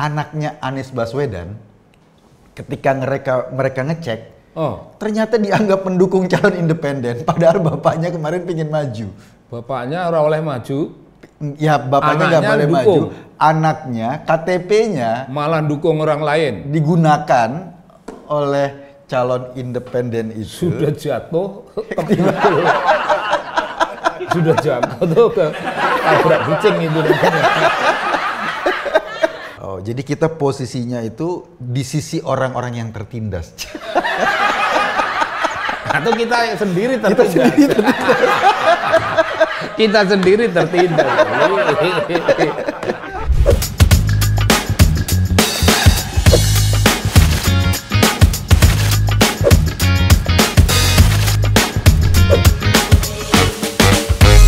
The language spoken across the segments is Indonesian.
anaknya Anies Baswedan ketika mereka mereka ngecek Oh. Ternyata dianggap pendukung calon independen, padahal bapaknya kemarin pingin maju. Bapaknya orang oleh maju. Ya bapaknya nggak boleh maju. Anaknya KTP-nya malah dukung orang lain. Digunakan oleh calon independen itu. Sudah jatuh. Sudah jatuh tuh ke tabrak kucing itu. Jadi kita posisinya itu di sisi orang-orang yang tertindas. Atau kita sendiri tertindas. Kita sendiri tertindas. kita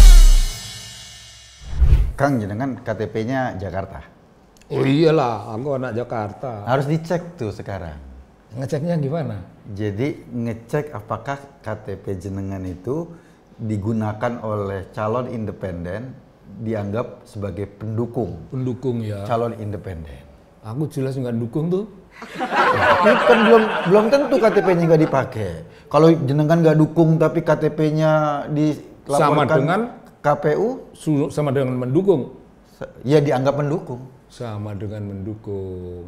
sendiri tertindas. Kang jenengan KTP-nya Jakarta. Oh iyalah, aku anak Jakarta. Harus dicek tuh sekarang. Ngeceknya gimana? Jadi ngecek apakah KTP jenengan itu digunakan oleh calon independen dianggap sebagai pendukung. Pendukung ya. Calon independen. Aku jelas nggak dukung tuh. Ini kan belum belum tentu KTP-nya nggak dipakai. Kalau jenengan nggak dukung tapi KTP-nya dilaporkan sama dengan KPU, sama dengan mendukung. Ya dianggap mendukung sama dengan mendukung.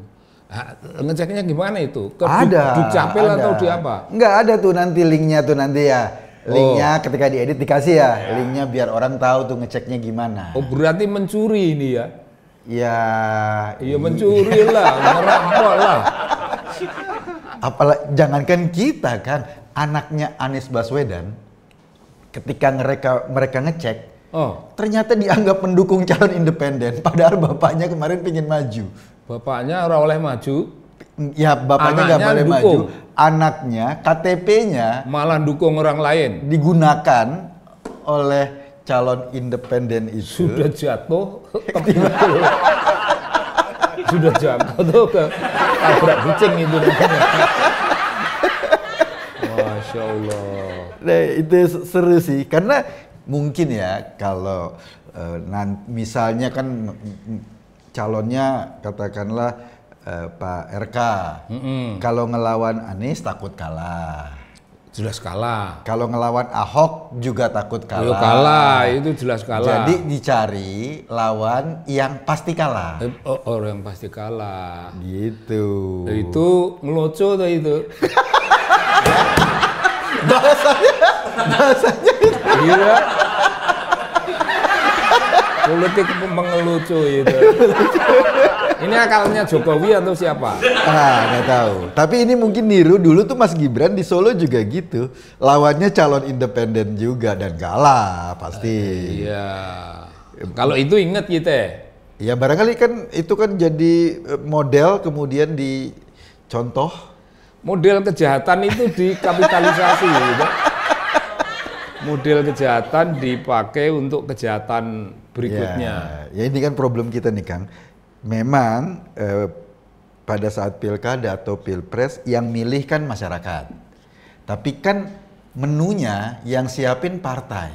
Nah, ngeceknya gimana itu? Ke ada. Dukcapil ada. atau di apa? Enggak ada tuh nanti linknya tuh nanti ya. Oh. Linknya oh. ketika diedit dikasih ya. ya. Linknya biar orang tahu tuh ngeceknya gimana. Oh berarti mencuri ini ya? Ya. Iya mencuri lah, merampok lah. Apalagi jangankan kita kan, anaknya Anies Baswedan, ketika mereka mereka ngecek Oh. Ternyata dianggap mendukung calon independen, padahal bapaknya kemarin pingin maju. Bapaknya orang oleh maju. Ya, bapaknya nggak boleh maju. Anaknya, KTP-nya malah dukung orang lain. Digunakan oleh calon independen itu. Sudah jatuh. Sudah jatuh tuh ke tabrak kucing itu. Masya Allah. Nah, itu seru sih karena mungkin ya kalau uh, misalnya kan calonnya katakanlah uh, Pak RK mm -hmm. kalau ngelawan Anies takut kalah jelas kalah kalau ngelawan Ahok juga takut kalah kalah itu jelas kalah jadi dicari lawan yang pasti kalah eh, oh, orang pasti kalah gitu nah, itu ngeloco tuh itu bahasanya bahasanya itu Gila. Politik mengelucu itu. ini akalnya Jokowi atau siapa? Ah, nggak tahu. Tapi ini mungkin niru dulu tuh Mas Gibran di Solo juga gitu. Lawannya calon independen juga dan kalah pasti. Uh, iya. Kalau itu inget gitu ya. Ya barangkali kan itu kan jadi eh, model kemudian di contoh. Model kejahatan itu dikapitalisasi gitu model kejahatan dipakai untuk kejahatan berikutnya. Ya, ya ini kan problem kita nih Kang. Memang eh, pada saat pilkada atau pilpres yang milih kan masyarakat. Tapi kan menunya yang siapin partai.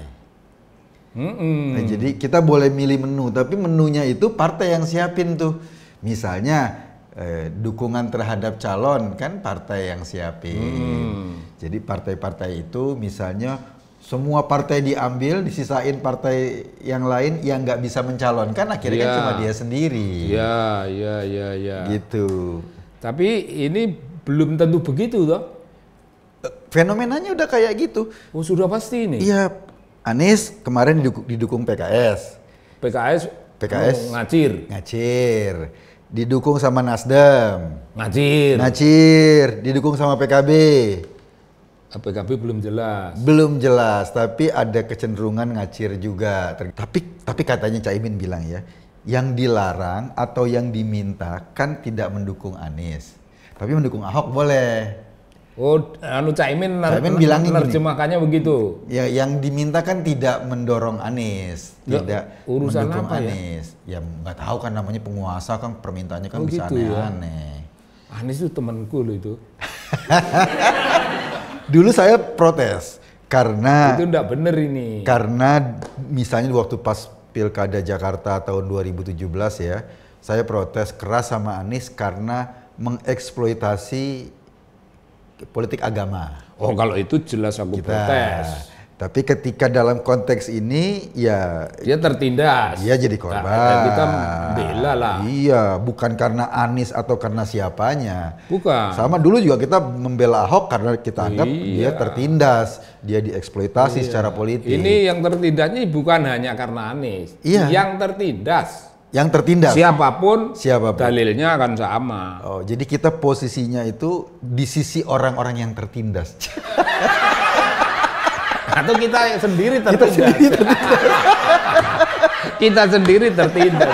Mm -mm. Nah, jadi kita boleh milih menu, tapi menunya itu partai yang siapin tuh. Misalnya eh, dukungan terhadap calon kan partai yang siapin. Mm. Jadi partai-partai itu misalnya semua partai diambil, disisain partai yang lain yang nggak bisa mencalonkan, akhirnya ya. kan iya. cuma dia sendiri. Iya, iya, iya, ya. Gitu. Tapi ini belum tentu begitu, toh? Eh, fenomenanya udah kayak gitu. Oh, sudah pasti ini. Iya, Anies kemarin didukung, didukung PKS. PKS. PKS. Oh, ngacir. Ngacir. Didukung sama Nasdem. Ngacir. Ngacir. Didukung sama PKB. PKB belum jelas. Belum jelas, tapi ada kecenderungan ngacir juga. Tapi tapi katanya Caimin bilang ya, yang dilarang atau yang diminta kan tidak mendukung Anies. Tapi mendukung Ahok boleh. Oh, anu Caimin, Caimin bilangin nerjemahkannya begitu. Ya, yang diminta kan tidak mendorong Anies, ya, tidak urusan mendukung apa ya? Anies. Ya, ya tahu kan namanya penguasa kan permintaannya kan oh, bisa aneh Gitu -aneh. ya? Anies itu temanku loh itu. Dulu saya protes karena itu enggak bener ini. Karena misalnya waktu pas Pilkada Jakarta tahun 2017 ya, saya protes keras sama Anies karena mengeksploitasi politik agama. Oh, kalau itu jelas aku Kita, protes. Tapi ketika dalam konteks ini ya dia tertindas. Dia jadi nah, korban. Nah, kita bela lah. Iya, bukan karena Anis atau karena siapanya. Bukan. Sama dulu juga kita membela Ahok karena kita anggap iya. dia tertindas, dia dieksploitasi iya. secara politik. Ini yang tertindasnya bukan hanya karena Anis. Iya. Yang tertindas yang tertindas. Siapapun, siapapun dalilnya akan sama. Oh, jadi kita posisinya itu di sisi orang-orang yang tertindas. atau kita sendiri tertindas kita sendiri tertindas, kita sendiri tertindas.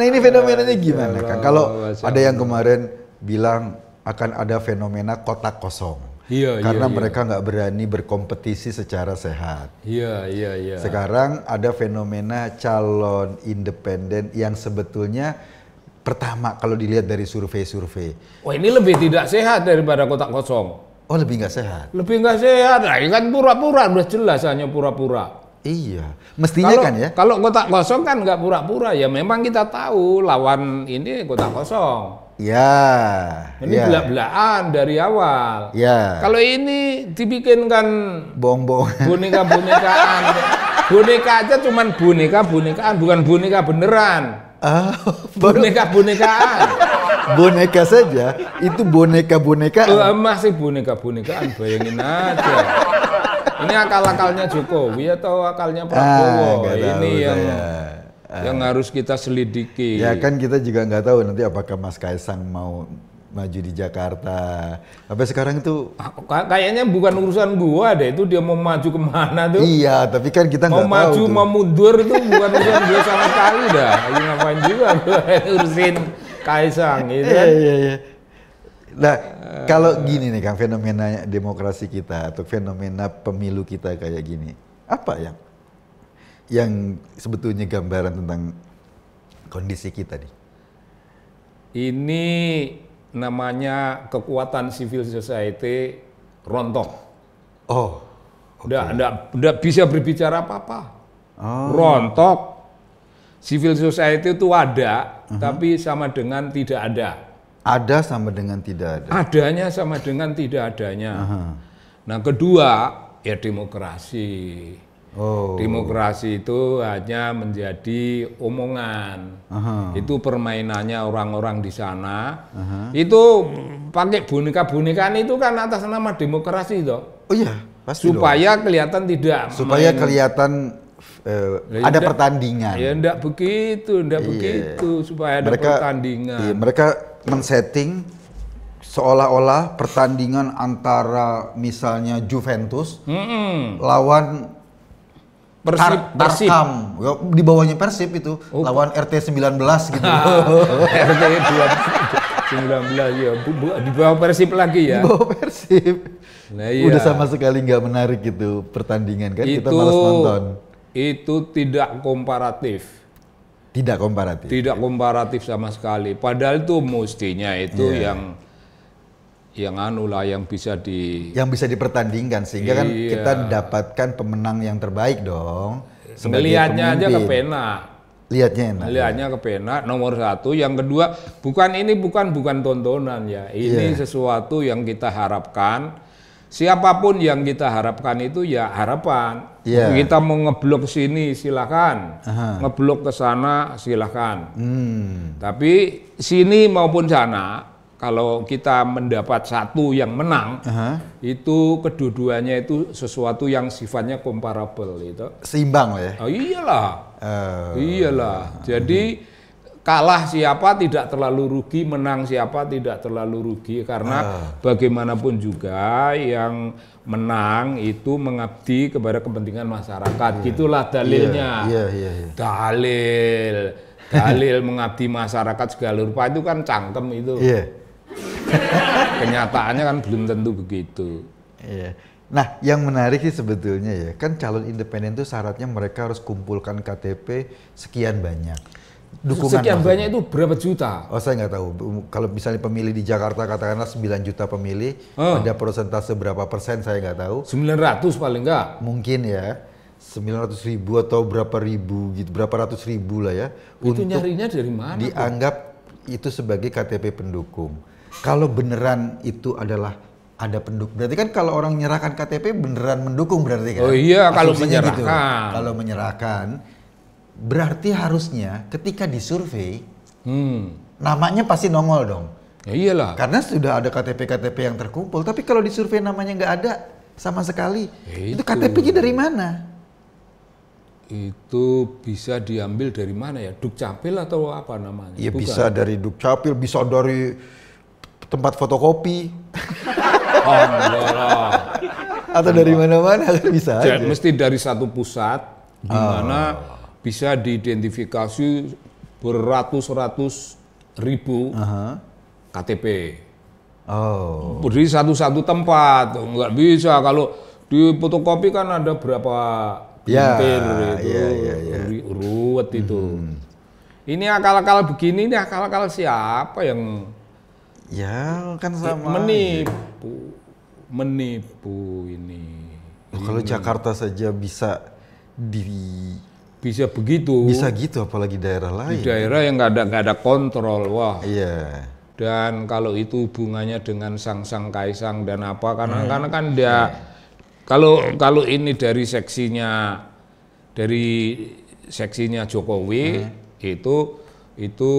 nah ini fenomenanya gimana kan kalau ada yang kemarin bilang akan ada fenomena kotak kosong Iya, iya karena iya, mereka nggak iya. berani berkompetisi secara sehat. Iya, iya, iya. Sekarang ada fenomena calon independen yang sebetulnya pertama kalau dilihat dari survei-survei. Wah ini lebih tidak sehat daripada kotak kosong. Oh lebih nggak sehat. Lebih nggak sehat. Nah, kan pura-pura udah jelas hanya pura-pura. Iya, mestinya kalau, kan ya. Kalau kotak kosong kan nggak pura-pura ya. Memang kita tahu lawan ini kotak kosong. Iya. Ini ya. belak-belakan dari awal. Iya. Kalau ini dibikinkan bohong bong Boneka-bonekaan. boneka aja cuman boneka-bonekaan bukan boneka beneran. Ah, boneka-bonekaan. boneka saja, itu boneka boneka Masih boneka-bonekaan, bayangin aja. Ini akal-akalnya Jokowi atau akalnya ah, Prabowo? Ah, ini yang saya. yang ah. harus kita selidiki. Ya kan kita juga nggak tahu nanti apakah Mas Kaisang mau maju di Jakarta. Sampai sekarang itu kayaknya bukan urusan gua deh itu dia mau maju kemana tuh. Iya, tapi kan kita nggak tahu. Mau maju mau mundur itu bukan urusan gua sama sekali dah. Ini ngapain juga Gua urusin Kaisang gitu. Iya, kan? iya, iya. Nah, eh. kalau gini nih Kang fenomena demokrasi kita atau fenomena pemilu kita kayak gini. Apa yang yang sebetulnya gambaran tentang kondisi kita nih? Ini namanya kekuatan civil society rontok. Oh. Udah, okay. enggak enggak bisa berbicara apa-apa. Oh. Rontok. Civil society itu ada, uh -huh. tapi sama dengan tidak ada. Ada sama dengan tidak ada. Adanya sama dengan tidak adanya. Uh -huh. Nah kedua ya demokrasi. Oh. Demokrasi itu hanya menjadi omongan. Aha. Itu permainannya orang-orang di sana. Aha. Itu pakai boneka-bonekaan itu kan atas nama demokrasi itu. Oh iya, pasti Supaya dong. kelihatan tidak Supaya main. kelihatan uh, ya, ada pertandingan. Ya enggak begitu, enggak yeah. begitu supaya ada mereka, pertandingan. Iya, mereka men-setting seolah-olah pertandingan antara misalnya Juventus mm -mm. lawan Persib, Persib. Tarkam. Di bawahnya Persib itu oh. lawan RT 19 gitu. RT 19 ya. Di bawah Persib lagi ya. Di bawah Persib. Nah, iya. Udah sama sekali nggak menarik gitu pertandingan kan itu, kita malas nonton. Itu tidak komparatif. Tidak komparatif. Tidak komparatif sama sekali. Padahal itu mestinya itu yeah. yang yang anu lah yang bisa di yang bisa dipertandingkan sehingga kan iya. kan kita dapatkan pemenang yang terbaik dong. Melihatnya aja ke pena lihatnya enak. Lihatnya ya. pena nomor satu. Yang kedua bukan ini bukan bukan tontonan ya. Ini yeah. sesuatu yang kita harapkan. Siapapun yang kita harapkan itu ya harapan. Yeah. Kita mau ngeblok sini silahkan, Aha. ngeblok ke sana silahkan. Hmm. Tapi sini maupun sana kalau kita mendapat satu yang menang, uh -huh. itu kedua-duanya itu sesuatu yang sifatnya comparable itu. Seimbang lah ya. Oh, iyalah. Uh. Iyalah. Jadi kalah siapa tidak terlalu rugi, menang siapa tidak terlalu rugi karena uh. bagaimanapun juga yang menang itu mengabdi kepada kepentingan masyarakat. Yeah. Itulah dalilnya. Yeah, yeah, yeah, yeah. Dalil. Dalil mengabdi masyarakat segala rupa itu kan cangkem itu. Yeah Kenyataannya kan belum tentu begitu. Iya. Nah, yang menarik sih sebetulnya ya, kan calon independen itu syaratnya mereka harus kumpulkan KTP sekian banyak. Dukungan sekian maksudnya. banyak itu berapa juta? Oh, saya nggak tahu. Um, kalau misalnya pemilih di Jakarta katakanlah 9 juta pemilih, oh. ada persentase berapa persen saya nggak tahu. 900 paling nggak? Mungkin ya. 900 ribu atau berapa ribu gitu, berapa ratus ribu lah ya. Itu untuk nyarinya dari mana? Dianggap itu sebagai KTP pendukung kalau beneran itu adalah ada pendukung. Berarti kan kalau orang menyerahkan KTP beneran mendukung berarti kan? Oh iya, kalau kalau menyerahkan. Gitu. Kalau menyerahkan berarti harusnya ketika disurvei hmm. namanya pasti nongol dong. Ya iyalah. Karena sudah ada KTP-KTP yang terkumpul, tapi kalau disurvei namanya nggak ada sama sekali. Ya itu, itu KTP-nya dari mana? Itu bisa diambil dari mana ya? Dukcapil atau apa namanya? Iya bisa dari Dukcapil, bisa dari tempat fotokopi. Oh, Atau dari mana-mana kan bisa Jadi, aja. Mesti dari satu pusat di ah. mana oh. bisa diidentifikasi beratus-ratus ribu uh -huh. KTP. Oh. Berdiri satu-satu tempat, nggak bisa. Kalau di fotokopi kan ada berapa gelintir ya, itu, ya, ya, ya. ruwet itu. Hmm. Ini akal-akal begini, ini akal-akal siapa yang Ya kan sama. Menipu, menipu ini. Loh, kalau Jakarta saja bisa di bisa begitu. Bisa gitu, apalagi daerah lain. Di daerah yang nggak ada nggak ada kontrol, wah. Iya. Yeah. Dan kalau itu hubungannya dengan sang-sang kaisang dan apa, karena hmm. karena kan dia yeah. kalau kalau ini dari seksinya dari seksinya Jokowi hmm. itu itu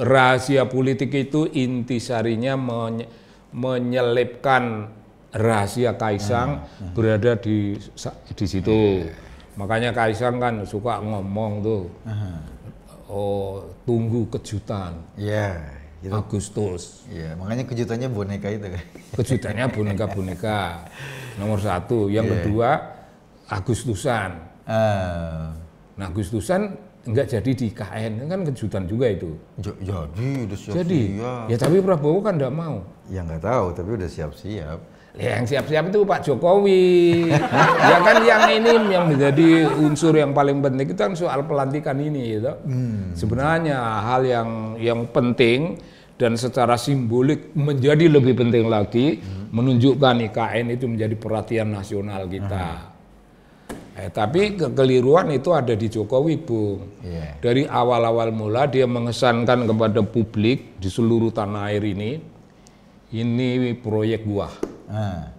rahasia politik itu intisarinya menye menyelipkan rahasia Kaisang ah, ah. berada di di situ. Iya. Makanya Kaisang kan suka ngomong tuh. -huh. Oh, tunggu kejutan. ya Yeah. Gitu. Agustus. Iya, makanya kejutannya boneka itu kan. Kejutannya boneka-boneka. Nomor satu, yang yeah. kedua Agustusan. Uh. Nah, Agustusan nggak jadi di KN kan kejutan juga itu. Jadi udah siap-siap. ya tapi Prabowo kan nggak mau. Ya nggak tahu tapi udah siap-siap. Ya, yang siap-siap itu Pak Jokowi. ya kan yang ini yang menjadi unsur yang paling penting itu kan soal pelantikan ini gitu. Hmm. Sebenarnya hal yang yang penting dan secara simbolik menjadi lebih penting lagi hmm. menunjukkan IKN itu menjadi perhatian nasional kita. Hmm Eh, tapi kekeliruan itu ada di Jokowi, Bung. Yeah. Dari awal-awal mula dia mengesankan kepada publik di seluruh tanah air ini, ini proyek gua. Ah.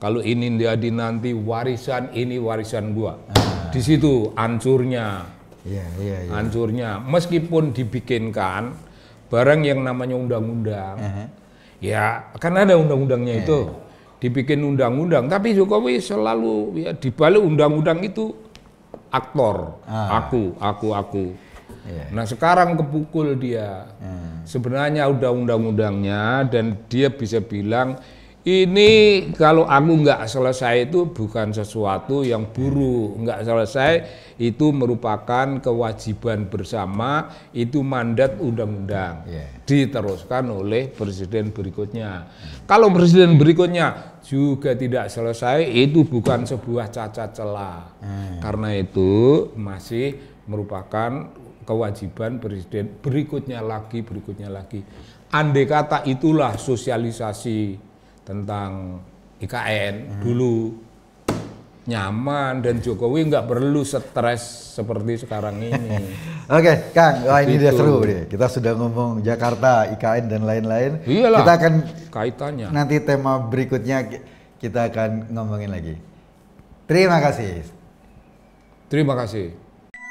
Kalau ini jadi nanti warisan ini warisan gua. Ah. Di situ ancurnya Yeah, iya, iya. yeah, yeah. Ancurnya. Meskipun dibikinkan barang yang namanya undang-undang, uh -huh. ya kan ada undang-undangnya yeah. itu dibikin undang-undang, tapi Jokowi selalu ya, dibalik undang-undang itu aktor, ah. aku, aku, aku. Yeah. Nah sekarang kepukul dia. Hmm. Sebenarnya udah undang-undangnya dan dia bisa bilang ini kalau aku nggak selesai itu bukan sesuatu yang buruk, nggak selesai itu merupakan kewajiban bersama, itu mandat undang-undang yeah. diteruskan oleh presiden berikutnya. Kalau presiden berikutnya juga tidak selesai, itu bukan sebuah cacat celah. Hmm. Karena itu masih merupakan kewajiban presiden berikutnya lagi, berikutnya lagi. Andai kata itulah sosialisasi tentang IKN hmm. dulu nyaman dan Jokowi nggak perlu stres seperti sekarang ini. Oke, okay, Kang, wah ini dia gitu. seru deh. Kita sudah ngomong Jakarta, IKN dan lain-lain. Kita akan kaitannya. Nanti tema berikutnya kita akan ngomongin lagi. Terima kasih. Terima kasih.